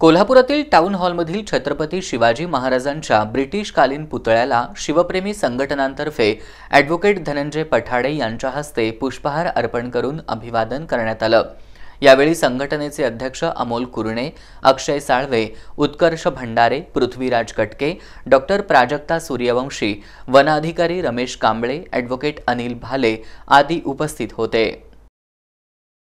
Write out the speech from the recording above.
कोल्हापुरातील टाऊन हॉलमधील छत्रपती शिवाजी महाराजांच्या ब्रिटिशकालीन पुतळ्याला शिवप्रेमी संघटनांतर्फे ॲडव्होकेट धनंजय पठाडे यांच्या हस्ते पुष्पहार अर्पण करून अभिवादन करण्यात आलं यावेळी संघटनेचे अध्यक्ष अमोल कुरणे अक्षय साळवे उत्कर्ष भंडारे पृथ्वीराज कटके डॉक्टर प्राजक्ता सूर्यवंशी वनाधिकारी रमेश कांबळे ॲडव्होकेट अनिल भाले आदी उपस्थित होते